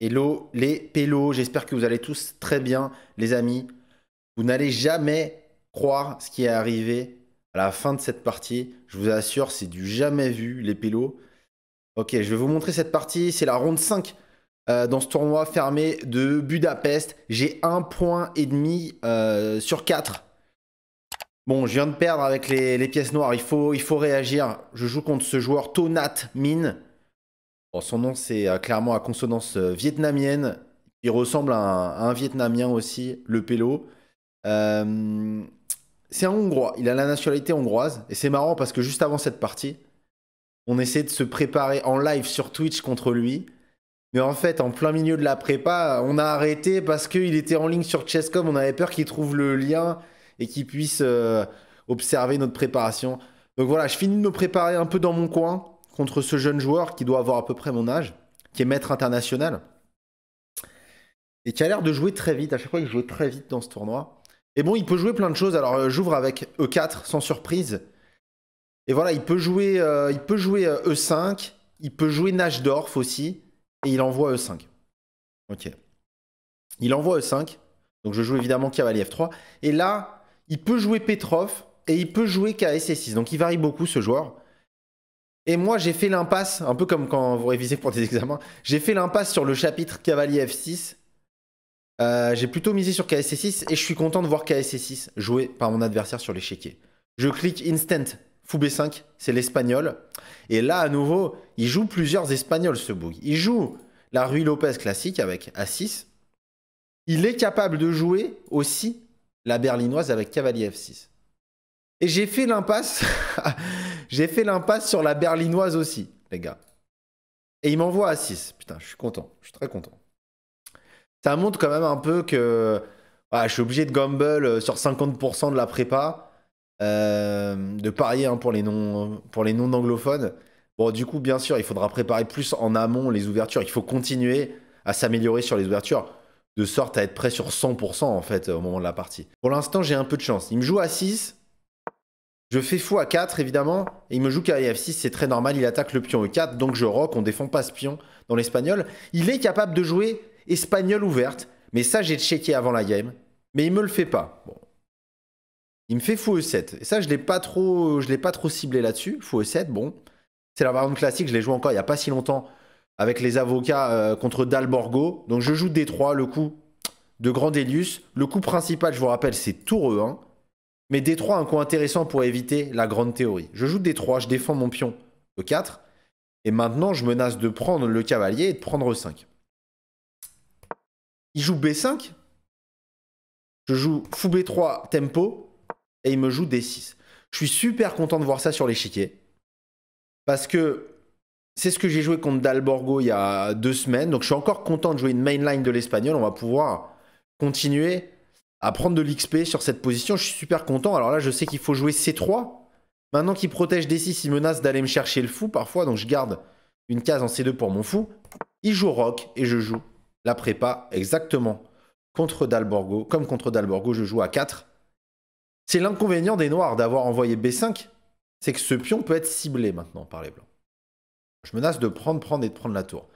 Hello les pélos, j'espère que vous allez tous très bien les amis. Vous n'allez jamais croire ce qui est arrivé à la fin de cette partie. Je vous assure, c'est du jamais vu les pélos. Ok, je vais vous montrer cette partie, c'est la ronde 5 euh, dans ce tournoi fermé de Budapest. J'ai un point et demi euh, sur 4. Bon, je viens de perdre avec les, pièces noires, il faut, il faut réagir. Je joue contre ce joueur Tonat Mine son nom, c'est euh, clairement à consonance euh, vietnamienne. Il ressemble à un, Vietnamien aussi, le Pélo. Euh, c'est un Hongrois. Il a la nationalité hongroise. Et c'est marrant parce que juste avant cette partie, on essayait de se préparer en live sur Twitch contre lui. Mais en fait, en plein milieu de la prépa, on a arrêté parce qu'il était en ligne sur Chesscom. On avait peur qu'il trouve le lien et qu'il puisse observer notre préparation. Donc voilà, je finis de me préparer un peu dans mon coin contre ce jeune joueur qui doit avoir à peu près mon âge, qui est maître international, et qui a l'air de jouer très vite. À chaque fois, il joue très vite dans ce tournoi. Et bon, il peut jouer plein de choses. Alors, euh, j'ouvre avec E4, sans surprise. Et voilà, il peut jouer, euh, il peut jouer E5, euh, e il peut jouer Nashdorf aussi, et il envoie E5. Ok. Il envoie E5, donc je joue évidemment cavalier F3. Et là, il peut jouer Petrov, et il peut jouer ksc 6 Donc il varie beaucoup ce joueur. Et moi, j'ai fait l'impasse, un peu comme quand vous révisez pour des examens, j'ai fait l'impasse sur le chapitre cavalier F6. Euh, j'ai plutôt misé sur KSC6 et je suis content de voir KSC6 joué par mon adversaire sur l'échiquier. Je clique instant, fou B5, c'est l'espagnol. Et là, à nouveau, il joue plusieurs espagnols ce bug. Il joue la rue Lopez classique avec A6. Il est capable de jouer aussi la berlinoise avec cavalier F6. Et j'ai fait l'impasse. j'ai fait l'impasse sur la berlinoise aussi, les gars. Et il m'envoie à 6. Putain, je suis content. Je suis très content. Ça montre quand même un peu que je suis obligé de gamble euh, sur 50% de la prépa. Euh, de parier hein, pour les non pour anglophones. Bon, du coup, bien sûr, il faudra préparer plus en amont les ouvertures. Il faut continuer à s'améliorer sur les ouvertures, de sorte à être prêt sur 100% en fait au moment de la partie. Pour l'instant, j'ai un peu de chance. Il me joue à 6. Je fais fou à 4, évidemment. Et il me joue qu'à F6, c'est très normal. Il attaque le pion E4, donc je rock. On défend pas ce pion dans l'espagnol. Il est capable de jouer espagnol ouverte. Mais ça, j'ai checké avant la game. Mais il me le fait pas. Bon. Il me fait fou E7. Et ça, je l'ai pas trop, je l'ai pas trop ciblé là-dessus. Fou E7, bon. C'est la variante classique. Je l'ai joué encore il y a pas si longtemps avec les avocats euh, contre Dalborgo. Donc je joue D3, le coup de Grand Le coup principal, je vous rappelle, c'est tour E1. Mais D3 un coup intéressant pour éviter la grande théorie. Je joue D3, je défends mon pion E4. Et maintenant, je menace de prendre le cavalier et de prendre E5. Il joue B5. Je joue fou B3 tempo. Et il me joue D6. Je suis super content de voir ça sur l'échiquier. Parce que c'est ce que j'ai joué contre Dalborgo il y a deux semaines. Donc je suis encore content de jouer une mainline de l'espagnol. On va pouvoir continuer à prendre de l'XP sur cette position. Je suis super content. Alors là, je sais qu'il faut jouer C3. Maintenant qu'il protège D6, il menace d'aller me chercher le fou parfois. Donc je garde une case en C2 pour mon fou. Il joue rock et je joue la prépa exactement contre Dalborgo. Comme contre Dalborgo, je joue à 4. C'est l'inconvénient des noirs d'avoir envoyé B5. C'est que ce pion peut être ciblé maintenant par les blancs. Je menace de prendre, prendre et de prendre la tour.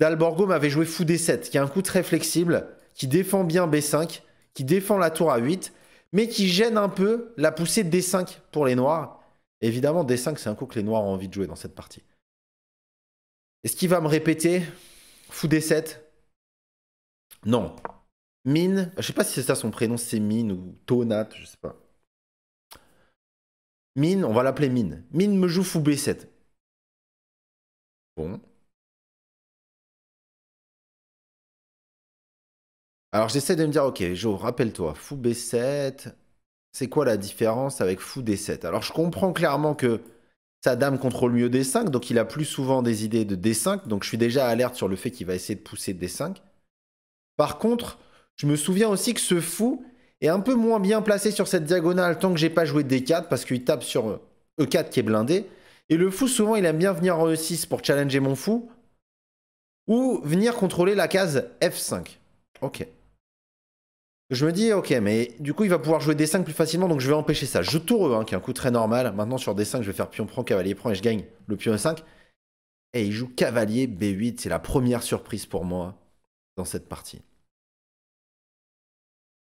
Dalborgo m'avait joué fou D7, qui a un coup très flexible, qui défend bien B5, qui défend la tour à 8, mais qui gêne un peu la poussée D5 pour les noirs. Évidemment, D5, c'est un coup que les noirs ont envie de jouer dans cette partie. Est-ce qu'il va me répéter Fou D7 Non. Mine, je sais pas si c'est ça son prénom, c'est Mine ou Tonat, je sais pas. Mine, on va l'appeler Mine. Mine me joue fou B7. Bon. Alors j'essaie de me dire, ok, je rappelle-toi, fou B7, c'est quoi la différence avec fou D7 Alors je comprends clairement que sa dame contrôle mieux D5, donc il a plus souvent des idées de D5, donc je suis déjà alerte sur le fait qu'il va essayer de pousser D5. Par contre, je me souviens aussi que ce fou est un peu moins bien placé sur cette diagonale tant que j'ai pas joué D4, parce qu'il tape sur E4 euh, e qui est blindé. Et le fou, souvent, il aime bien venir en E6 pour challenger mon fou, ou venir contrôler la case F5. Ok. Je me dis, ok, mais du coup, il va pouvoir jouer D5 plus facilement, donc je vais empêcher ça. Je tour 1 hein, qui est un coup très normal. Maintenant, sur D5, je vais faire pion prend, cavalier prend, et je gagne le pion E5. Et il joue cavalier B8. C'est la première surprise pour moi dans cette partie.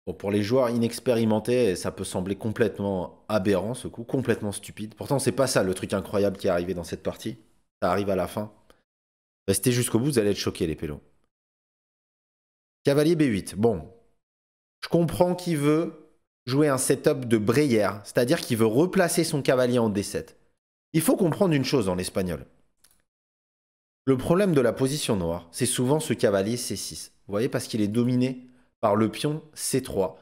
Bon, pour les joueurs inexpérimentés, ça peut sembler complètement aberrant ce coup, complètement stupide. Pourtant, c'est pas ça le truc incroyable qui est arrivé dans cette partie. Ça arrive à la fin. Restez jusqu'au bout, vous allez être choqués, les pélos. Cavalier B8. Bon, je comprends qu'il veut jouer un setup de brayère, c'est-à-dire qu'il veut replacer son cavalier en D7. Il faut comprendre une chose en l'espagnol. Le problème de la position noire, c'est souvent ce cavalier C6. Vous voyez, parce qu'il est dominé par le pion C3.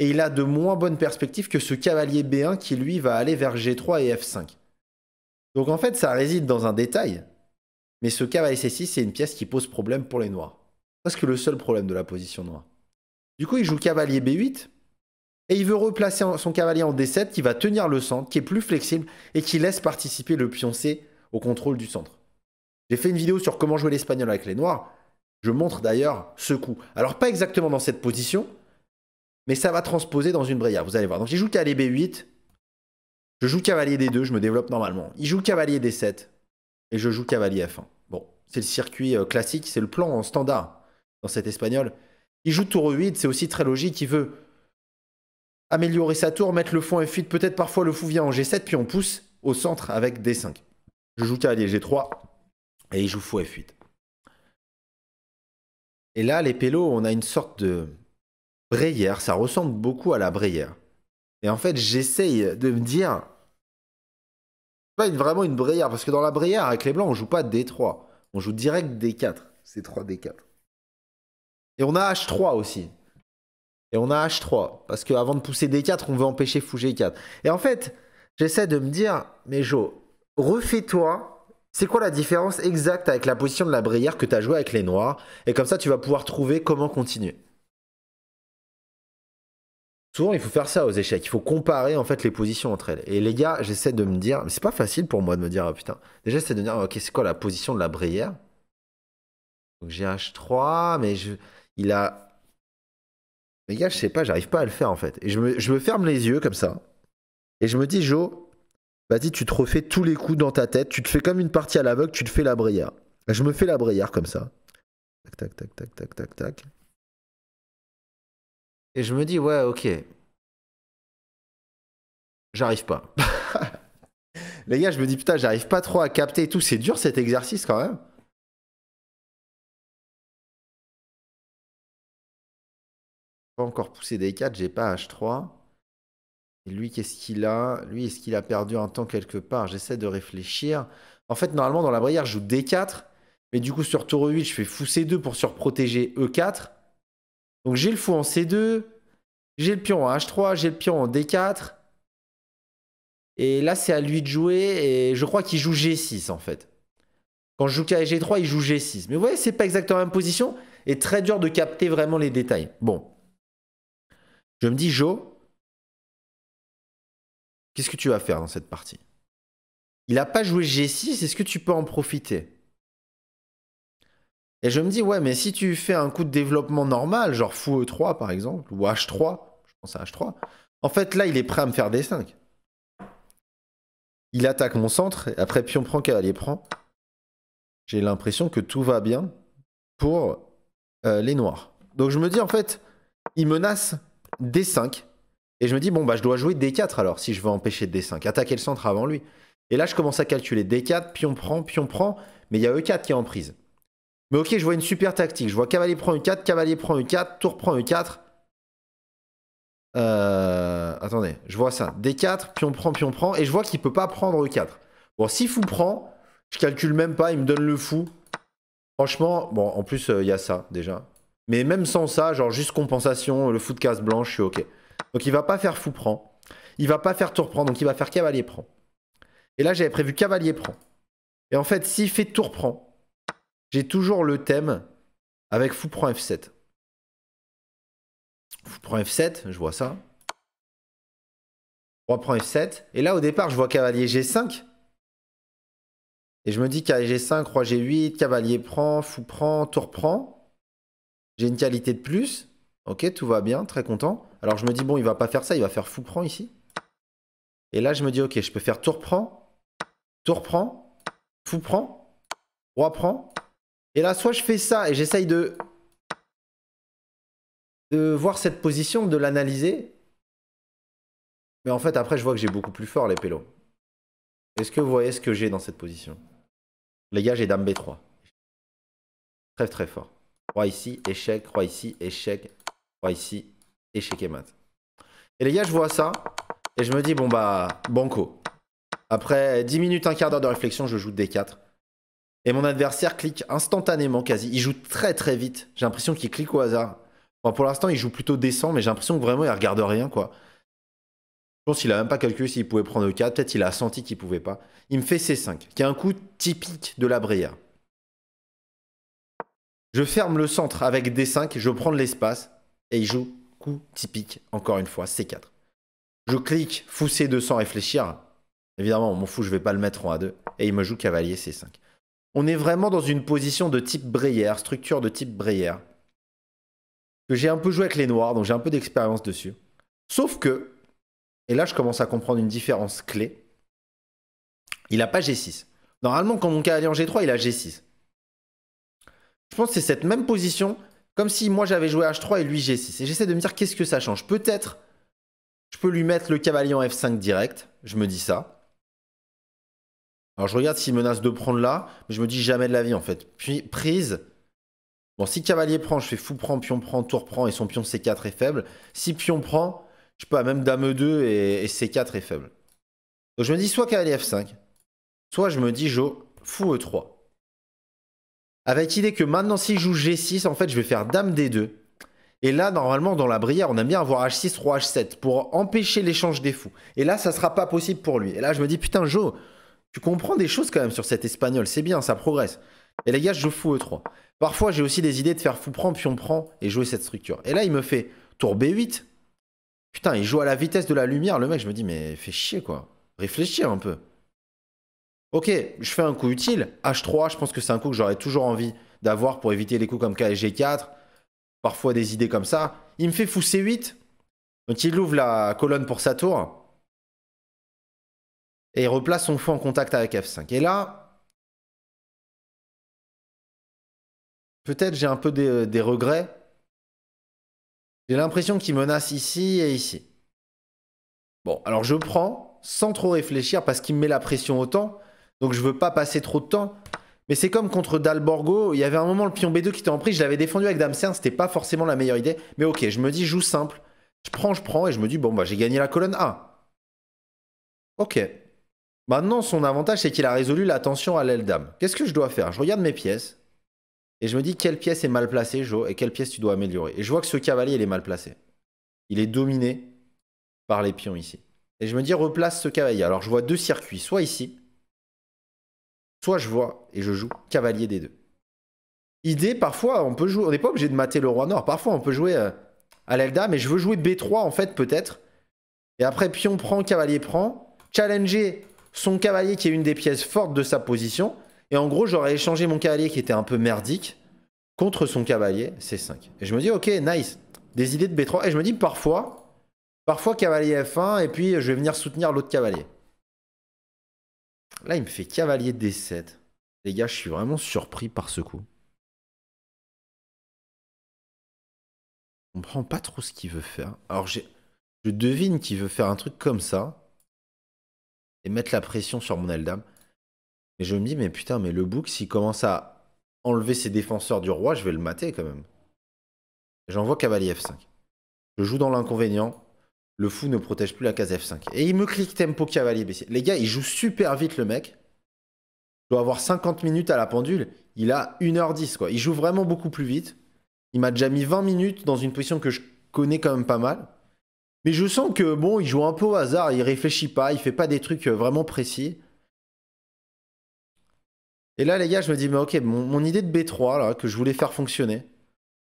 Et il a de moins bonnes perspectives que ce cavalier B1 qui, lui, va aller vers G3 et F5. Donc en fait, ça réside dans un détail. Mais ce cavalier C6, c'est une pièce qui pose problème pour les noirs. Parce que le seul problème de la position noire. Du coup, il joue cavalier B8. Et il veut replacer son cavalier en D7 qui va tenir le centre, qui est plus flexible et qui laisse participer le pion C au contrôle du centre. J'ai fait une vidéo sur comment jouer l'espagnol avec les noirs. Je montre d'ailleurs ce coup. Alors pas exactement dans cette position, mais ça va transposer dans une breya, vous allez voir. Donc il joue cavalier B8, je joue cavalier D2, je me développe normalement. Il joue cavalier D7 et je joue cavalier F1. Bon, c'est le circuit euh, classique, c'est le plan en standard dans cet espagnol. Il joue tour 8, c'est aussi très logique, il veut améliorer sa tour, mettre le fond F8, peut-être parfois le fou vient en G7, puis on pousse au centre avec D5. Je joue cavalier G3, et il joue fou F8. Et là, les pélos, on a une sorte de brayère, ça ressemble beaucoup à la brayère. Et en fait, j'essaye de me dire, pas vraiment une brayère, parce que dans la brayère, avec les blancs, on joue pas D3, on joue direct D4, c'est 3 D4. Et on a H3 aussi. Et on a H3. Parce qu'avant de pousser D4, on veut empêcher fou G4. Et en fait, j'essaie de me dire, mais Jo, refais-toi. C'est quoi la différence exacte avec la position de la brière que tu as joué avec les noirs Et comme ça, tu vas pouvoir trouver comment continuer. Souvent, il faut faire ça aux échecs. Il faut comparer en fait les positions entre elles. Et les gars, j'essaie de me dire, mais c'est pas facile pour moi de me dire, ah, putain. Déjà, c'est de me dire, ok, c'est quoi la position de la brière Donc j'ai H3, mais je il a. Les gars, je sais pas, j'arrive pas à le faire en fait. Et je me, ferme les yeux comme ça. Et je me dis, Joe, vas-y, tu te refais tous les coups dans ta tête. Tu te fais comme une partie à l'aveugle, tu te fais la brière. Je me fais la brière comme ça. Tac, tac, tac, tac, tac, tac, tac. Et je me dis, ouais, ok. J'arrive pas. les gars, je me dis, putain, j'arrive pas trop à capter et tout. C'est dur cet exercice quand même. encore poussé D4, j'ai pas H3. Et lui, qu'est-ce qu'il a Lui, est-ce qu'il a perdu un temps quelque part J'essaie de réfléchir. En fait, normalement, dans la brière, je joue D4. Mais du coup, sur tour 8, je fais fou C2 pour surprotéger E4. Donc j'ai le fou en C2. J'ai le pion en H3. J'ai le pion en D4. Et là, c'est à lui de jouer. Et je crois qu'il joue G6, en fait. Quand je joue g 3 il joue G6. Mais vous voyez, c'est pas exactement la même position. Et très dur de capter vraiment les détails. Bon. Je me dis, Joe, qu'est-ce que tu vas faire dans cette partie Il n'a pas joué G6, est-ce que tu peux en profiter Et je me dis, ouais, mais si tu fais un coup de développement normal, genre fou E3 par exemple, ou H3, je pense à H3, en fait là, il est prêt à me faire D5. Il attaque mon centre, et après pion prend, cavalier prend. J'ai l'impression que tout va bien pour euh, les noirs. Donc je me dis, en fait, il menace D5. Et je me dis, bon, bah, je dois jouer D4 alors, si je veux empêcher D5, attaquer le centre avant lui. Et là, je commence à calculer D4, pion prend, pion prend, mais il y a E4 qui est en prise. Mais ok, je vois une super tactique. Je vois cavalier prend E4, cavalier prend E4, tour prend E4. Euh, attendez, je vois ça. D4, pion prend, pion prend, et je vois qu'il peut pas prendre E4. Bon, si fou prend, je calcule même pas, il me donne le fou. Franchement, bon, en plus, euh, il y a ça déjà. Mais même sans ça, genre juste compensation, le foot casse blanche, je suis ok. Donc il va pas faire fou prend. Il va pas faire tour prend, donc il va faire cavalier prend. Et là j'avais prévu cavalier prend. Et en fait, s'il fait tour prend, j'ai toujours le thème avec fou prend F7. Fou prend F7, je vois ça. Roi prend F7. Et là au départ, je vois cavalier G5. Et je me dis cavalier G5, roi G8, cavalier prend, fou prend, tour prend. J'ai une qualité de plus. Ok, tout va bien, très content. Alors je me dis, bon, il va pas faire ça, il va faire fou prend ici. Et là, je me dis, ok, je peux faire tour prend, tour prend, fou prend, roi prend. Et là, soit je fais ça et j'essaye de, de voir cette position, de l'analyser. Mais en fait, après, je vois que j'ai beaucoup plus fort les pélos. Est-ce que vous voyez ce que j'ai dans cette position Les gars, j'ai dame B3. Très très fort. Roi ici, échec, roi ici, échec, roi ici, échec et mat. Et les gars, je vois ça et je me dis, bon bah, banco. Après 10 minutes, un quart d'heure de réflexion, je joue D4. Et mon adversaire clique instantanément quasi. Il joue très très vite. J'ai l'impression qu'il clique au hasard. pour l'instant, il joue plutôt décent, mais j'ai l'impression que vraiment, il regarde rien, quoi. Je pense qu'il a même pas calculé s'il pouvait prendre E4. Peut-être il a senti qu'il pouvait pas. Il me fait C5, qui est un coup typique de la brière. Je ferme le centre avec D5, je prends de l'espace et il joue coup typique, encore une fois, C4. Je clique fou C2 sans réfléchir. Évidemment, on m'en fout, je vais pas le mettre en A2. Et il me joue cavalier C5. On est vraiment dans une position de type brayère, structure de type brayère. Que j'ai un peu joué avec les noirs, donc j'ai un peu d'expérience dessus. Sauf que, et là je commence à comprendre une différence clé, il n'a pas G6. Normalement, quand mon cavalier en G3, il a G6. Je pense que c'est cette même position, comme si moi j'avais joué H3 et lui G6. Et j'essaie de me dire qu'est-ce que ça change. Peut-être, je peux lui mettre le cavalier en F5 direct. Je me dis ça. Alors je regarde s'il menace de prendre là, mais je me dis jamais de la vie en fait. Puis prise. Bon, si cavalier prend, je fais fou prend, pion prend, tour prend et son pion C4 est faible. Si pion prend, je peux à même dame E2 et, C4 est faible. Donc je me dis soit cavalier F5, soit je me dis jo fou E3. Avec l'idée que maintenant, si joue G6, en fait, je vais faire Dame D2. Et là, normalement, dans la brière, on aime bien avoir H6, Roi H7 pour empêcher l'échange des fous. Et là, ça sera pas possible pour lui. Et là, je me dis, putain, Joe, tu comprends des choses quand même sur cet espagnol. C'est bien, ça progresse. Et les gars, je joue fou E3. Parfois, j'ai aussi des idées de faire fou prend, on prend et jouer cette structure. Et là, il me fait tour B8. Putain, il joue à la vitesse de la lumière. Le mec, je me dis, mais fais chier quoi. Réfléchir un peu. Ok, je fais un coup utile. H3, je pense que c'est un coup que j'aurais toujours envie d'avoir pour éviter les coups comme kg 4 Parfois des idées comme ça. Il me fait fou C8. Donc il ouvre la colonne pour sa tour. Et il replace son fou en contact avec F5. Et là, peut-être j'ai un peu des, euh, des regrets. J'ai l'impression qu'il menace ici et ici. Bon, alors je prends sans trop réfléchir parce qu'il me met la pression autant. Donc je veux pas passer trop de temps. Mais c'est comme contre Dalborgo, il y avait un moment le pion B2 qui était en prise, je l'avais défendu avec Dame C1, c'était pas forcément la meilleure idée. Mais ok, je me dis joue simple. Je prends, je prends, et je me dis bon bah j'ai gagné la colonne A. Ok. Maintenant son avantage c'est qu'il a résolu la tension à l'aile Dame. Qu'est-ce que je dois faire Je regarde mes pièces. Et je me dis quelle pièce est mal placée, Joe, et quelle pièce tu dois améliorer. Et je vois que ce cavalier, il est mal placé. Il est dominé par les pions ici. Et je me dis replace ce cavalier. Alors je vois deux circuits, soit ici, soit je vois et je joue cavalier des deux. Idée, parfois, on peut jouer, on n'est pas obligé de mater le roi noir. Parfois, on peut jouer euh, à l'Elda, mais je veux jouer B3 en fait, peut-être. Et après, pion prend, cavalier prend. Challenger son cavalier qui est une des pièces fortes de sa position. Et en gros, j'aurais échangé mon cavalier qui était un peu merdique contre son cavalier C5. Et je me dis, ok, nice. Des idées de B3. Et je me dis, parfois, parfois cavalier F1, et puis euh, je vais venir soutenir l'autre cavalier. Là, il me fait cavalier D7. Les gars, je suis vraiment surpris par ce coup. Je comprends pas trop ce qu'il veut faire. Alors, je devine qu'il veut faire un truc comme ça. Et mettre la pression sur mon Eldam. Mais je me dis, mais putain, mais le bouc, s'il commence à enlever ses défenseurs du roi, je vais le mater quand même. J'envoie cavalier F5. Je joue dans l'inconvénient le fou ne protège plus la case F5. Et il me clique tempo cavalier Les gars, il joue super vite le mec. Il doit avoir 50 minutes à la pendule. Il a 1h10 quoi. Il joue vraiment beaucoup plus vite. Il m'a déjà mis 20 minutes dans une position que je connais quand même pas mal. Mais je sens que bon, il joue un peu au hasard, il réfléchit pas, il fait pas des trucs euh, vraiment précis. Et là, les gars, je me dis, mais ok, mon, idée de B3 là, que je voulais faire fonctionner,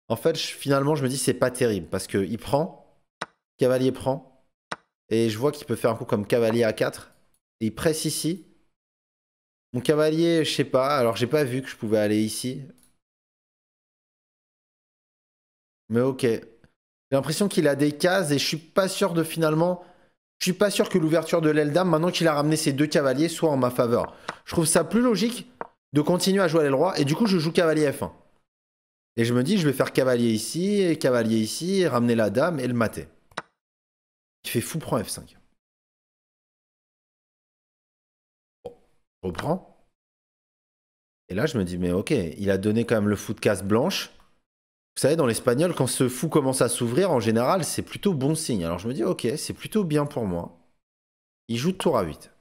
en fait, finalement, je me dis, c'est pas terrible parce qu'il prend, cavalier prend, et je vois qu'il peut faire un coup comme cavalier a 4. Et il presse ici. Mon cavalier, je sais pas. Alors, j'ai pas vu que je pouvais aller ici. Mais ok. J'ai l'impression qu'il a des cases et je suis pas sûr de finalement... Je suis pas sûr que l'ouverture de l'aile dame, maintenant qu'il a ramené ses deux cavaliers, soit en ma faveur. Je trouve ça plus logique de continuer à jouer à l'aile roi. Et du coup, je joue cavalier F1. Et je me dis, je vais faire cavalier ici, et cavalier ici, et ramener la dame et le mater. Il fait fou prend F5. Bon, reprends. Et là, je me dis, mais ok, il a donné quand même le fou de casse blanche. Vous savez, dans l'espagnol, quand ce fou commence à s'ouvrir, en général, c'est plutôt bon signe. Alors je me dis, ok, c'est plutôt bien pour moi. Il joue tour à 8.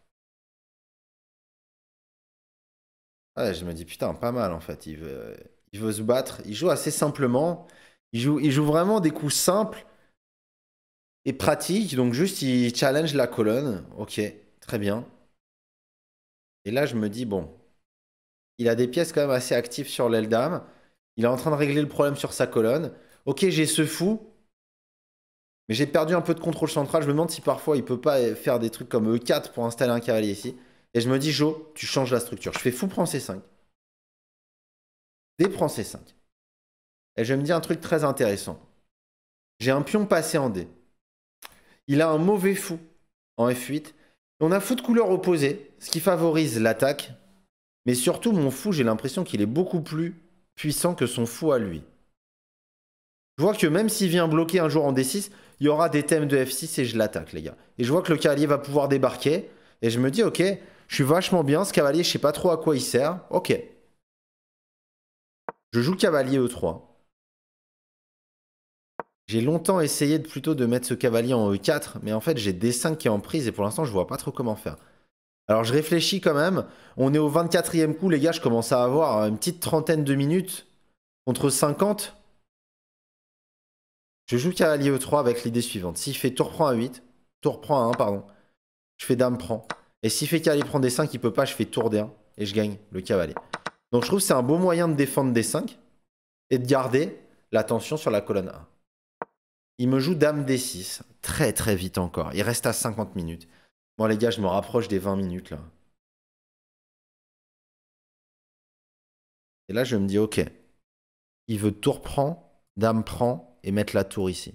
je me dis, putain, pas mal en fait. Il veut, se battre. Il joue assez simplement. Il il joue vraiment des coups simples et pratique, donc juste il challenge la colonne. Ok, très bien. Et là, je me dis, bon, il a des pièces quand même assez actives sur l'aile dame. Il est en train de régler le problème sur sa colonne. Ok, j'ai ce fou. Mais j'ai perdu un peu de contrôle central. Je me demande si parfois il peut pas faire des trucs comme E4 pour installer un cavalier ici. Et je me dis, Joe, tu changes la structure. Je fais fou prends C5. D prend C5. Et je me dis un truc très intéressant. J'ai un pion passé en D il a un mauvais fou en F8. On a fou de couleur opposée, ce qui favorise l'attaque. Mais surtout, mon fou, j'ai l'impression qu'il est beaucoup plus puissant que son fou à lui. Je vois que même s'il vient bloquer un jour en D6, il y aura des thèmes de F6 et je l'attaque, les gars. Et je vois que le cavalier va pouvoir débarquer. Et je me dis, ok, je suis vachement bien. Ce cavalier, je sais pas trop à quoi il sert. Ok. Je joue cavalier E3. J'ai longtemps essayé de, plutôt de mettre ce cavalier en E4, mais en fait j'ai D5 qui est en prise et pour l'instant je vois pas trop comment faire. Alors je réfléchis quand même. On est au 24e coup, les gars, je commence à avoir une petite trentaine de minutes contre 50. Je joue cavalier E3 avec l'idée suivante. S'il fait tour prend à 8, tour prend à 1, pardon, je fais dame prend. Et s'il fait cavalier prend D5, il peut pas, je fais tour D1 et je gagne le cavalier. Donc je trouve que c'est un beau moyen de défendre D5 et de garder la tension sur la colonne A. Il me joue dame d6, très très vite encore. Il reste à 50 minutes. Bon les gars, je me rapproche des 20 minutes là. Et là, je me dis, ok, il veut tour prend, dame prend et mettre la tour ici.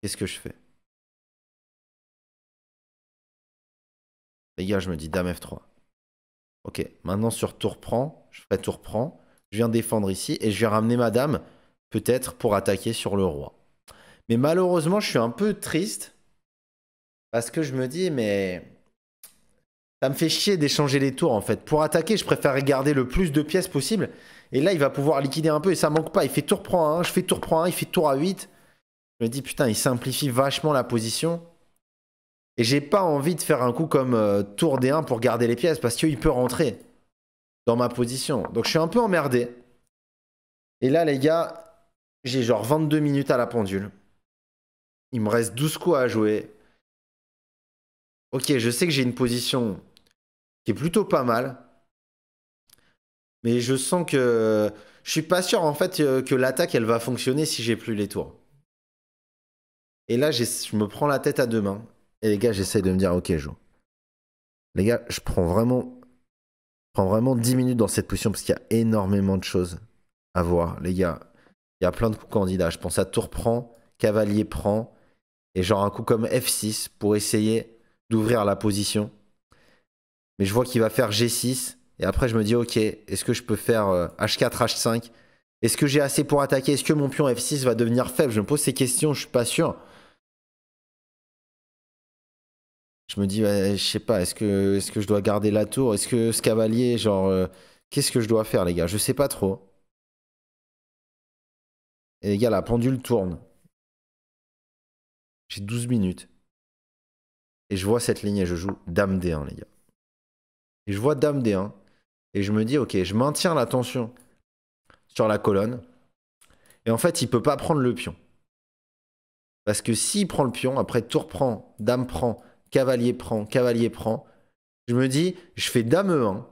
Qu'est-ce que je fais Les gars, je me dis dame F3. Ok, maintenant sur tour prend, je fais tour prend, je viens défendre ici et je vais ramener ma dame peut-être pour attaquer sur le roi. Mais malheureusement, je suis un peu triste parce que je me dis, mais ça me fait chier d'échanger les tours en fait. Pour attaquer, je préfère garder le plus de pièces possible. Et là, il va pouvoir liquider un peu et ça manque pas. Il fait tour prend 1, je fais tour prend 1, il fait tour à 8. Je me dis, putain, il simplifie vachement la position. Et j'ai pas envie de faire un coup comme euh, tour D1 pour garder les pièces parce qu'il peut rentrer dans ma position. Donc je suis un peu emmerdé. Et là, les gars, j'ai genre 22 minutes à la pendule. Il me reste 12 coups à jouer. Ok, je sais que j'ai une position qui est plutôt pas mal. Mais je sens que je suis pas sûr en fait euh, que l'attaque elle va fonctionner si j'ai plus les tours. Et là, je me prends la tête à deux mains. Et les gars, j'essaye de me dire, ok, joue. Les gars, je prends vraiment, prends vraiment 10 minutes dans cette position parce qu'il y a énormément de choses à voir. Les gars, il y a plein de candidats. Je pense à tour prend, cavalier prend, et genre un coup comme F6 pour essayer d'ouvrir la position. Mais je vois qu'il va faire G6 et après je me dis ok, est-ce que je peux faire H4, euh, H5 Est-ce que j'ai assez pour attaquer Est-ce que mon pion F6 va devenir faible Je me pose ces questions, je suis pas sûr. Je me dis, je je sais pas, est-ce que, que je dois garder la tour Est-ce que ce cavalier, genre, euh, qu'est-ce que je dois faire, les gars Je sais pas trop. Et les gars, la pendule tourne. J'ai 12 minutes. Et je vois cette ligne et je joue Dame D1, les gars. Et je vois Dame D1. Et je me dis, ok, je maintiens la tension sur la colonne. Et en fait, il peut pas prendre le pion. Parce que s'il prend le pion, après tour prend, dame prend, cavalier prend, cavalier prend, je me dis, je fais dame E1.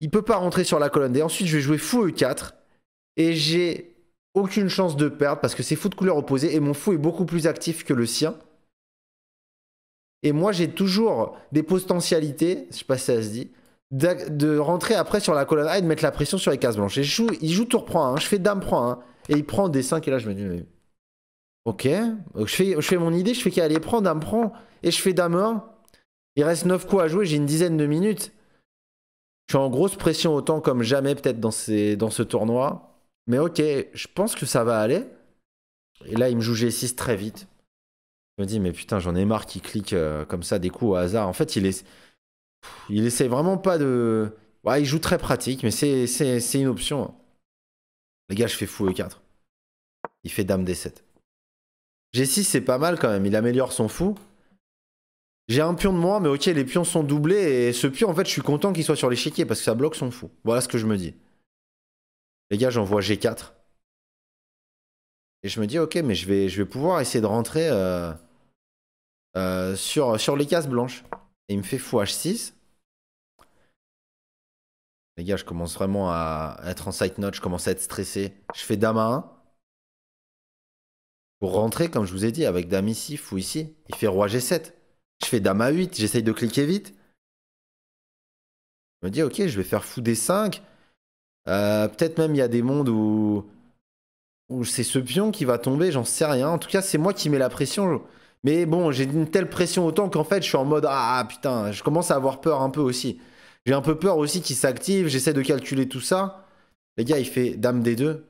Il peut pas rentrer sur la colonne Et Ensuite, je vais jouer fou E4. Et j'ai aucune chance de perdre parce que c'est fou de couleur opposée et mon fou est beaucoup plus actif que le sien. Et moi, j'ai toujours des potentialités, je sais pas si ça se dit, de rentrer après sur la colonne A et de mettre la pression sur les cases blanches. Et il joue tour prend je fais dame prend 1, et il prend des 5, et là je me dis, ok, je, fais, mon idée, je fais qu'aller prendre dame prend, et je fais dame 1. Il reste 9 coups à jouer, j'ai une dizaine de minutes. Je suis en grosse pression autant comme jamais peut-être dans ce tournoi. Mais ok, je pense que ça va aller. Et là, il me joue G6 très vite. Je me dis, mais putain, j'en ai marre qu'il clique euh, comme ça des coups au hasard. En fait, il, est... il essaie vraiment pas de. Ouais, il joue très pratique, mais c'est une option. Hein. Les gars, je fais fou E4. Il fait dame D7. G6, c'est pas mal quand même. Il améliore son fou. J'ai un pion de moi, mais ok, les pions sont doublés. Et ce pion, en fait, je suis content qu'il soit sur l'échiquier parce que ça bloque son fou. Voilà ce que je me dis. Les gars, j'envoie G4. Et je me dis, ok, mais je vais, je vais pouvoir essayer de rentrer euh, euh, sur, sur les cases blanches. Et il me fait fou H6. Les gars, je commence vraiment à être en side note, je commence à être stressé. Je fais dame à 1. Pour rentrer, comme je vous ai dit, avec dame ici, fou ici, il fait roi G7. Je fais dame à 8, j'essaye de cliquer vite. Je me dis, ok, je vais faire fou D5. Euh, peut-être même il y a des mondes où, où c'est ce pion qui va tomber, j'en sais rien. En tout cas, c'est moi qui mets la pression. Mais bon, j'ai une telle pression autant qu'en fait, je suis en mode Ah, ah putain, je commence à avoir peur un peu aussi. J'ai un peu peur aussi qu'il s'active, j'essaie de calculer tout ça. Les gars, il fait Dame des deux.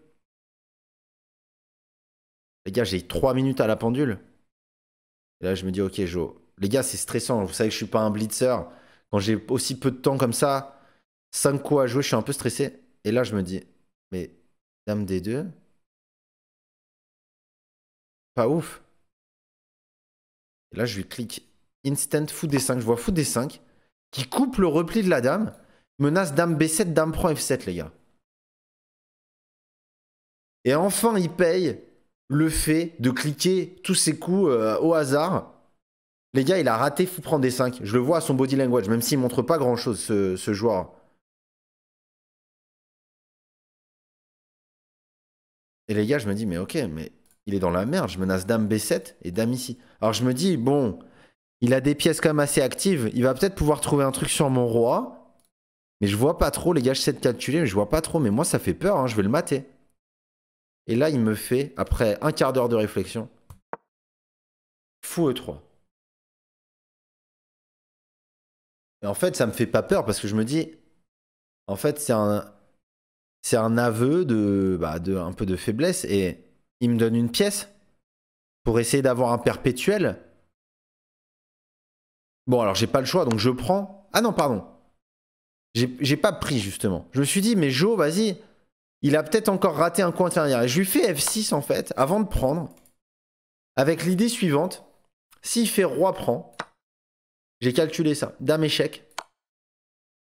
Les gars, j'ai 3 minutes à la pendule. Et là, je me dis Ok, Joe. Les gars, c'est stressant. Vous savez que je suis pas un blitzer. Quand j'ai aussi peu de temps comme ça, 5 coups à jouer, je suis un peu stressé. Et là, je me dis, mais Dame D2, pas ouf. Et là, je lui clique instant fou D5. Je vois fou D5 qui coupe le repli de la dame, menace Dame B7, Dame prend F7, les gars. Et enfin, il paye le fait de cliquer tous ses coups euh, au hasard. Les gars, il a raté fou prend D5. Je le vois à son body language, même s'il montre pas grand chose, ce, ce joueur. les gars, je me dis, mais ok, mais il est dans la merde. Je menace dame B7 et dame ici. Alors je me dis, bon, il a des pièces quand même assez actives. Il va peut-être pouvoir trouver un truc sur mon roi. Mais je vois pas trop, les gars, je sais de calculer, mais je vois pas trop. Mais moi, ça fait peur, hein, je vais le mater. Et là, il me fait, après un quart d'heure de réflexion, fou E3. Et en fait, ça me fait pas peur parce que je me dis, en fait, c'est un, c'est un aveu bah, de, un peu de faiblesse et il me donne une pièce pour essayer d'avoir un perpétuel. Bon, alors j'ai pas le choix, donc je prends. Ah non, pardon. J'ai pas pris, justement. Je me suis dit, mais Joe, vas-y, il a peut-être encore raté un coin intérieur. je lui fais F6, en fait, avant de prendre, avec l'idée suivante. S'il fait roi prend, j'ai calculé ça, dame échec.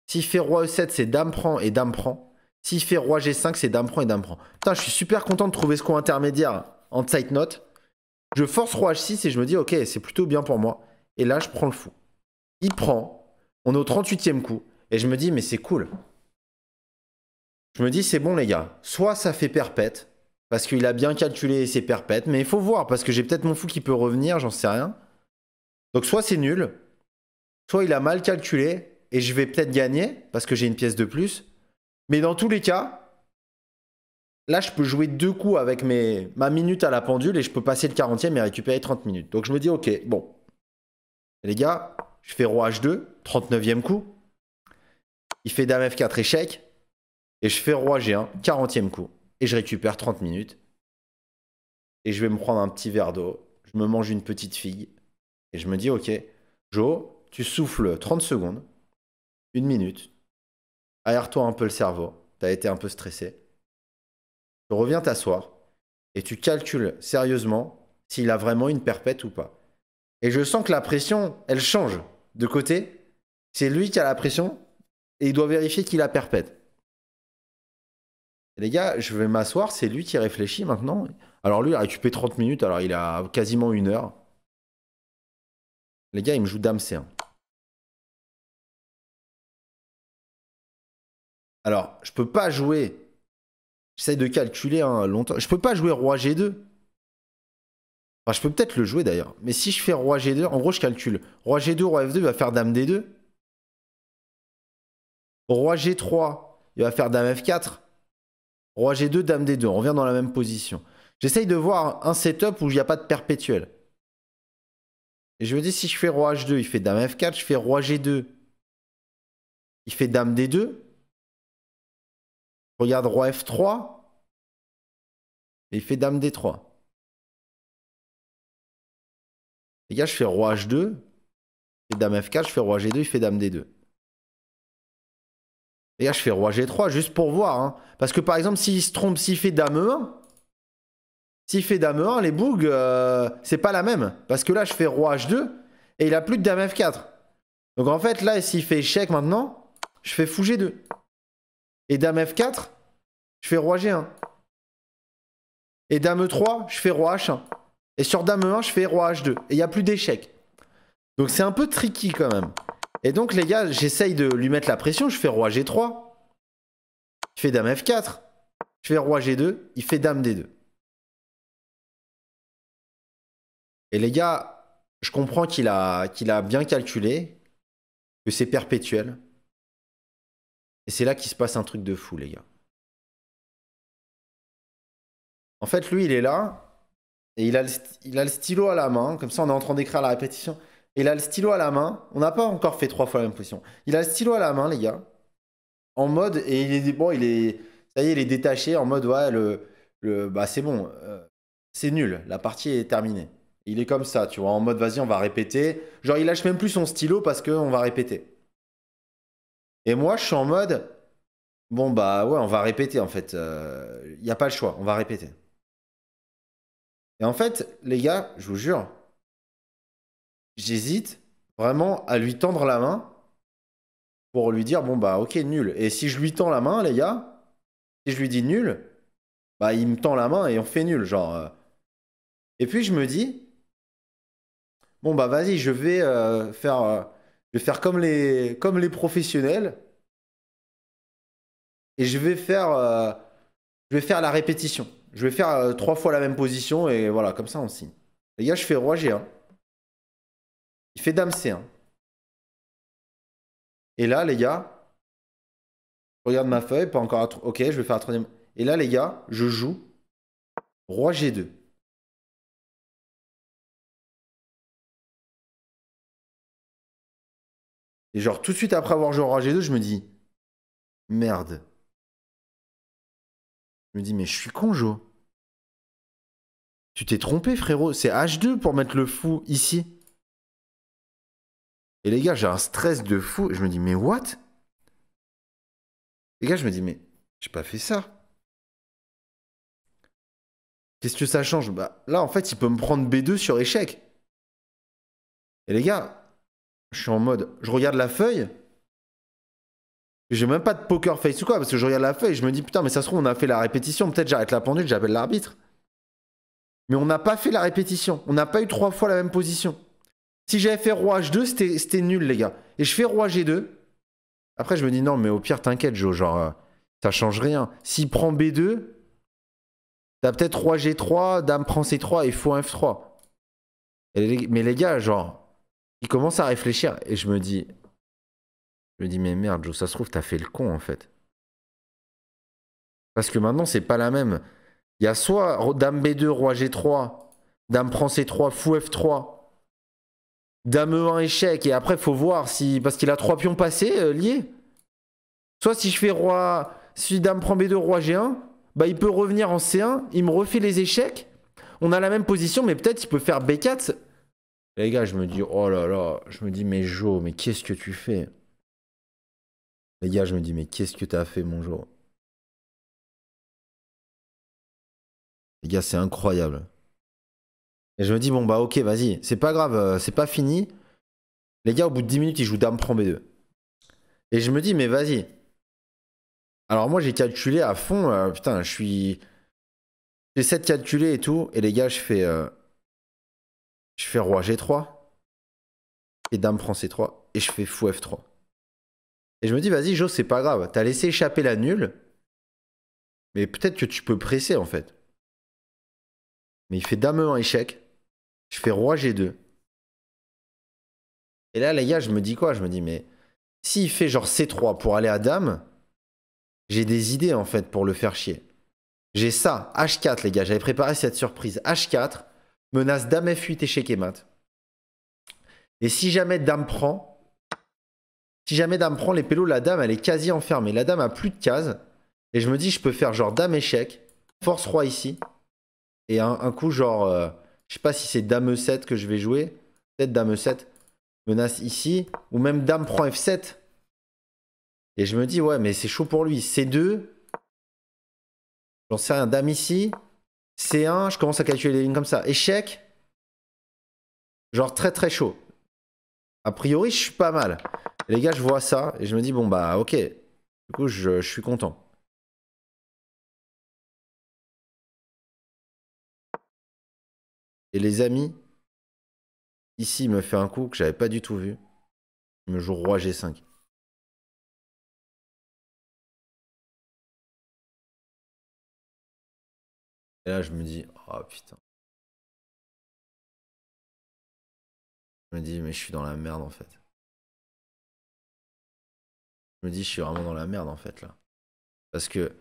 S'il fait roi E7, c'est dame prend et dame prend. S'il fait roi G5, c'est dame prend et dame prend. Putain, je suis super content de trouver ce coup intermédiaire en tight note. Je force roi H6 et je me dis, ok, c'est plutôt bien pour moi. Et là, je prends le fou. Il prend. On est au 38e coup. Et je me dis, mais c'est cool. Je me dis, c'est bon, les gars. Soit ça fait perpète, parce qu'il a bien calculé et c'est perpète. mais il faut voir, parce que j'ai peut-être mon fou qui peut revenir, j'en sais rien. Donc, soit c'est nul, soit il a mal calculé, et je vais peut-être gagner, parce que j'ai une pièce de plus, mais dans tous les cas, là, je peux jouer deux coups avec ma minute à la pendule et je peux passer le 40e et récupérer 30 minutes. Donc je me dis, ok, bon. Les gars, je fais roi h2, 39e coup. Il fait dame f4 échec. Et je fais roi g1, 40e coup. Et je récupère 30 minutes. Et je vais me prendre un petit verre d'eau. Je me mange une petite figue Et je me dis, ok, Joe, tu souffles 30 secondes, une minute, aère-toi un peu le cerveau, tu as été un peu stressé. Tu reviens t'asseoir et tu calcules sérieusement s'il a vraiment une perpète ou pas. Et je sens que la pression, elle change de côté. C'est lui qui a la pression et il doit vérifier qu'il a perpète. les gars, je vais m'asseoir, c'est lui qui réfléchit maintenant. Alors lui, il a récupéré 30 minutes, alors il a quasiment une heure. Les gars, il me joue dame C1. Alors, je peux pas jouer. J'essaye de calculer hein, longtemps. Je peux pas jouer roi g2. Enfin, je peux peut-être le jouer d'ailleurs. Mais si je fais roi g2, en gros, je calcule. Roi g2, roi f2, il va faire dame d2. Roi g3, il va faire dame f4. Roi g2, dame d2. On revient dans la même position. J'essaye de voir un setup où il n'y a pas de perpétuel. Et je me dis, si je fais roi h2, il fait dame f4. Je fais roi g2, il fait dame d2. Regarde roi F3. Et il fait dame D3. Les gars, je fais roi H2. Je dame F4, je fais roi G2, il fait dame D2. Les gars, je fais roi G3 juste pour voir. Hein. Parce que par exemple, s'il se trompe, s'il fait dame 1 s'il fait dame 1 les bougs, euh, c'est pas la même. Parce que là, je fais roi H2 et il a plus de dame F4. Donc en fait, là, s'il fait échec maintenant, je fais fou G2. Et dame F4, je fais roi G1. Et dame E3, je fais roi H1. Et sur dame E1, je fais roi H2. Et il n'y a plus d'échec. Donc c'est un peu tricky quand même. Et donc les gars, j'essaye de lui mettre la pression. Je fais roi G3. Je fais dame F4. Je fais roi G2. Il fait dame D2. Et les gars, je comprends qu'il a bien calculé, que c'est perpétuel. Et c'est là qu'il se passe un truc de fou, les gars. En fait, lui, il est là, et il a, le, stylo à la main, comme ça on est en train d'écrire la répétition. il a le stylo à la main, on n'a pas encore fait trois fois la même position. Il a le stylo à la main, les gars, en mode, et il est, bon, il est, ça y est, il est détaché, en mode, ouais, le, bah c'est bon, euh, c'est nul, la partie est terminée. Il est comme ça, tu vois, en mode, vas-y, on va répéter. Genre, il lâche même plus son stylo parce qu'on va répéter. Et moi, je suis en mode, bon, bah ouais, on va répéter en fait. Il euh, n'y a pas le choix, on va répéter. Et en fait, les gars, je vous jure, j'hésite vraiment à lui tendre la main pour lui dire, bon, bah ok, nul. Et si je lui tends la main, les gars, si je lui dis nul, bah il me tend la main et on fait nul, genre. Euh. Et puis je me dis, bon, bah vas-y, je vais euh, faire vais faire comme les, professionnels. Et euh, je vais faire, la répétition. Je vais faire euh, trois fois la même position et voilà, comme ça on signe. Les gars, je fais roi G1. Il fait dame C1. Et là, les gars, je regarde ma feuille, pas encore. À... Ok, je vais faire la troisième. Et là, les gars, je joue roi G2. Et genre, tout de suite après avoir joué Rage 2, je me dis Merde. Je me dis, mais je suis con, Joe Tu t'es trompé, frérot. C'est H2 pour mettre le fou ici. Et les gars, j'ai un stress de fou. Je me dis, mais what Les gars, je me dis, mais j'ai pas fait ça. Qu'est-ce que ça change Bah là, en fait, il peut me prendre B2 sur échec. Et les gars, je suis en mode, je regarde la feuille, j'ai même pas de poker face ou quoi, parce que je regarde la feuille, et je me dis putain, mais ça se trouve, on a fait la répétition, peut-être j'arrête la pendule, j'appelle l'arbitre. Mais on n'a pas fait la répétition, on n'a pas eu trois fois la même position. Si j'avais fait roi h2, c'était nul, les gars. Et je fais roi g2. Après, je me dis non, mais au pire, t'inquiète, Joe, genre, euh, ça change rien. S'il prend b2, t'as peut-être roi g3, dame prend c3 et fou f3. mais les gars, genre, il commence à réfléchir et je me dis, je me dis, mais merde, Joe, ça se trouve, t'as fait le con en fait. Parce que maintenant, c'est pas la même. Il y a soit Dame B2, Roi G3, Dame prend C3, Fou F3, Dame E1 échec, et après, faut voir si. Parce qu'il a trois pions passés euh, liés. Soit si je fais Roi. Si Dame prend B2, Roi G1, bah il peut revenir en C1, il me refait les échecs. On a la même position, mais peut-être il peut faire B4. Les gars, je me dis, oh là là, je me dis, mais Joe, mais qu'est-ce que tu fais Les gars, je me dis, mais qu'est-ce que t'as fait, mon Jo Les gars, c'est incroyable. Et je me dis, bon, bah ok, vas-y, c'est pas grave, euh, c'est pas fini. Les gars, au bout de 10 minutes, ils jouent Dame prend B2. Et je me dis, mais vas-y. Alors moi, j'ai calculé à fond, euh, putain, je suis. J'essaie de calculer et tout, et les gars, je fais. Euh, je fais roi G3. Et dame prend C3. Et je fais fou F3. Et je me dis, vas-y, Joe, c'est pas grave. T'as laissé échapper la nulle. Mais peut-être que tu peux presser, en fait. Mais il fait dame E1 échec. Je fais roi G2. Et là, les gars, je me dis quoi Je me dis, mais s'il fait genre C3 pour aller à dame, j'ai des idées, en fait, pour le faire chier. J'ai ça, H4, les gars. J'avais préparé cette surprise. H4, menace dame F8 échec et mat. Et si jamais dame prend, si jamais dame prend les pélos, la dame elle est quasi enfermée. La dame a plus de cases. Et je me dis, je peux faire genre dame échec, force roi ici. Et un, coup, genre, euh, je sais pas si c'est dame E7 que je vais jouer. Peut-être dame E7 menace ici. Ou même dame prend F7. Et je me dis, ouais, mais c'est chaud pour lui. C2. J'en sais rien, dame ici. C1, je commence à calculer les lignes comme ça. Échec, genre très très chaud. A priori, je suis pas mal. Les gars, je vois ça et je me dis, bon bah ok. Du coup, je, suis content. Et les amis, ici, il me fait un coup que j'avais pas du tout vu. Il me joue roi G5. Et là, je me dis, oh putain. Je me dis, mais je suis dans la merde en fait. Je me dis, je suis vraiment dans la merde en fait là. Parce que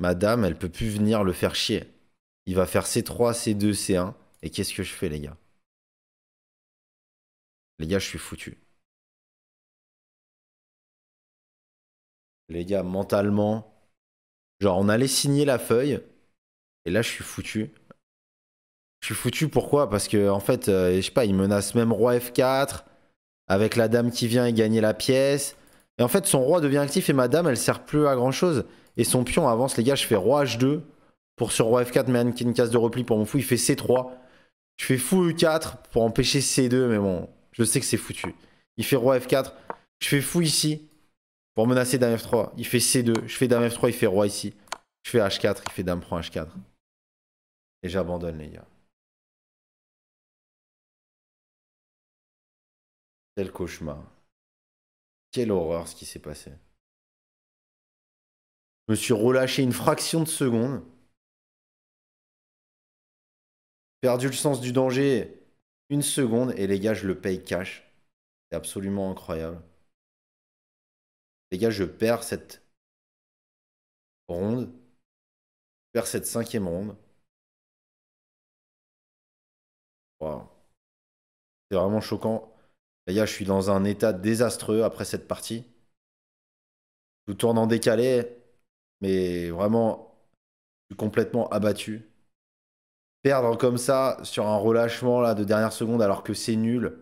madame, elle peut plus venir le faire chier. Il va faire C3, C2, C1. Et qu'est-ce que je fais, les gars Les gars, je suis foutu. Les gars, mentalement, genre, on allait signer la feuille. Et là, je suis foutu. Je suis foutu pourquoi Parce que en fait, euh, je sais pas, il menace même roi f4 avec la dame qui vient et gagner la pièce. Et en fait, son roi devient actif et ma dame, elle sert plus à grand chose. Et son pion avance, les gars, je fais roi h2 pour ce roi f4, mais une case de repli pour mon fou, il fait c3. Je fais fou e4 pour empêcher c2, mais bon, je sais que c'est foutu. Il fait roi f4, je fais fou ici pour menacer dame f3. Il fait c2, je fais dame f3, il fait roi ici. Je fais h4, il fait dame prend h4. Et j'abandonne, les gars. Quel cauchemar. Quelle horreur ce qui s'est passé. Je me suis relâché une fraction de seconde. Perdu le sens du danger une seconde et les gars, je le paye cash. C'est absolument incroyable. Les gars, je perds cette ronde. Je perds cette cinquième ronde. C'est vraiment choquant. d'ailleurs je suis dans un état désastreux après cette partie. Tout tourne en décalé, mais vraiment, je suis complètement abattu. Perdre comme ça sur un relâchement là de dernière seconde alors que c'est nul.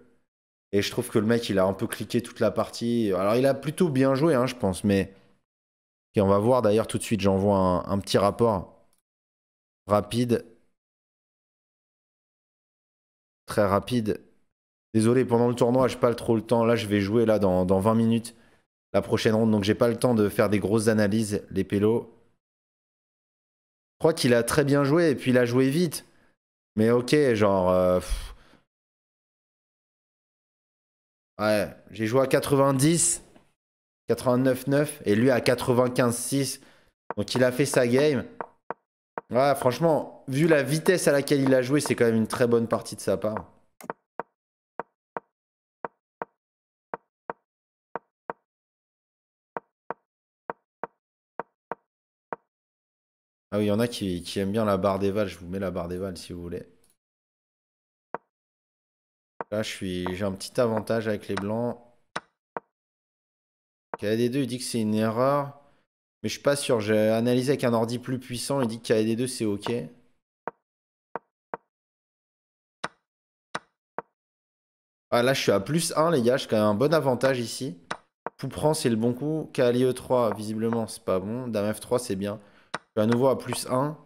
Et je trouve que le mec, il a un peu cliqué toute la partie. Alors, il a plutôt bien joué, hein, je pense, mais. Et on va voir d'ailleurs tout de suite, j'envoie un petit rapport rapide très rapide. Désolé, pendant le tournoi, j'ai pas trop le temps. Là, je vais jouer là dans, 20 minutes la prochaine ronde, donc j'ai pas le temps de faire des grosses analyses, les pélos. Je crois qu'il a très bien joué, et puis il a joué vite. Mais ok, genre... Euh, j'ai joué à 90, 89-9, et lui à 95-6. Donc il a fait sa game. Ouais, franchement, vu la vitesse à laquelle il a joué, c'est quand même une très bonne partie de sa part. Ah oui, il y en a qui, aiment bien la barre des valles. Je vous mets la barre des valles si vous voulez. Là, j'ai un petit avantage avec les blancs. KD2, il dit que c'est une erreur. Mais je suis pas sûr. J'ai analysé avec un ordi plus puissant. Il dit KD2, c'est OK. Ah, là, je suis à plus 1, les gars. J'ai quand même un bon avantage ici. prend, c'est le bon coup. Kali E3, visiblement, c'est pas bon. Dame F3, c'est bien. Je suis à nouveau à plus 1.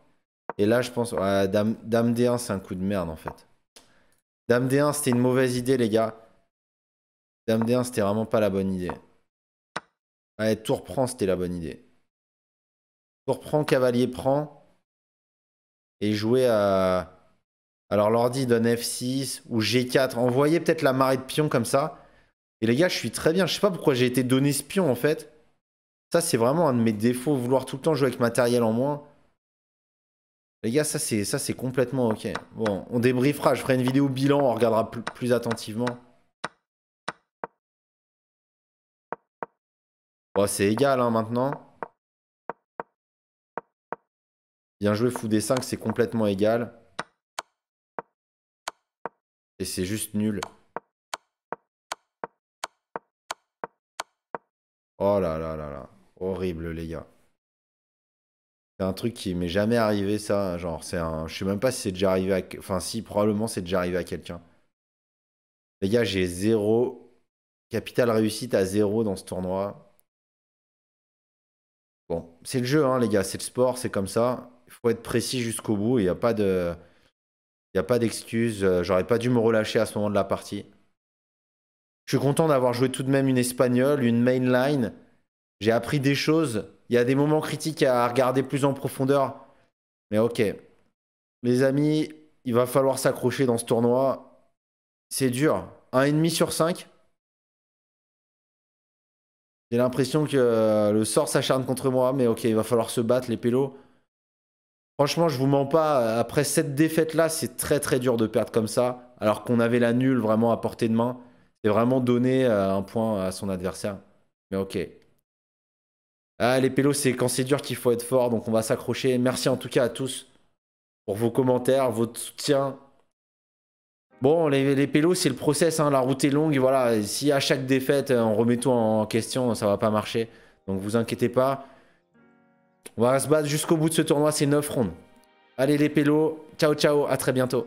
Et là, je pense. dame, dame D1, c'est un coup de merde, en fait. Dame D1, c'était une mauvaise idée, les gars. Dame D1, c'était vraiment pas la bonne idée. Allez, tour prend, c'était la bonne idée. Tour prend, cavalier prend. Et jouer à. Alors l'ordi donne F6 ou G4. Envoyer peut-être la marée de pion comme ça. Et les gars, je suis très bien. Je sais pas pourquoi j'ai été donné ce pion en fait. Ça, c'est vraiment un de mes défauts. Vouloir tout le temps jouer avec matériel en moins. Les gars, ça c'est ça c'est complètement ok. Bon, on débriefera, je ferai une vidéo bilan, on regardera plus, attentivement. oh c'est égal hein, maintenant. Bien joué, fou des 5, c'est complètement égal. Et c'est juste nul. Oh là là là là. Horrible, les gars. C'est un truc qui m'est jamais arrivé, ça. Genre, c'est un. Je sais même pas si c'est déjà arrivé à. Enfin, si, probablement c'est déjà arrivé à quelqu'un. Les gars, j'ai zéro. Capital réussite à zéro dans ce tournoi. Bon, c'est le jeu, hein, les gars. C'est le sport, c'est comme ça il faut être précis jusqu'au bout. Il n'y a pas de, il a pas d'excuse. Euh, j'aurais pas dû me relâcher à ce moment de la partie. Je suis content d'avoir joué tout de même une espagnole, une mainline. J'ai appris des choses. Il y a des moments critiques à regarder plus en profondeur. Mais ok. Les amis, il va falloir s'accrocher dans ce tournoi. C'est dur. 1,5 sur 5. J'ai l'impression que le sort s'acharne contre moi, mais ok, il va falloir se battre, les pélos. Franchement, je vous mens pas, euh, après cette défaite-là, c'est très très dur de perdre comme ça, alors qu'on avait la nulle vraiment à portée de main. C'est vraiment donner euh, un point à son adversaire. Mais ok. Ah, les pélos, c'est quand c'est dur qu'il faut être fort, donc on va s'accrocher. Merci en tout cas à tous pour vos commentaires, votre soutien. Bon, les, les c'est le process, hein. la route est longue. Voilà, si à chaque défaite, euh, on remet tout en question, ça va pas marcher. Donc vous inquiétez pas. On va se battre jusqu'au bout de ce tournoi, c'est 9 rondes. Allez les pélos, ciao ciao, à très bientôt.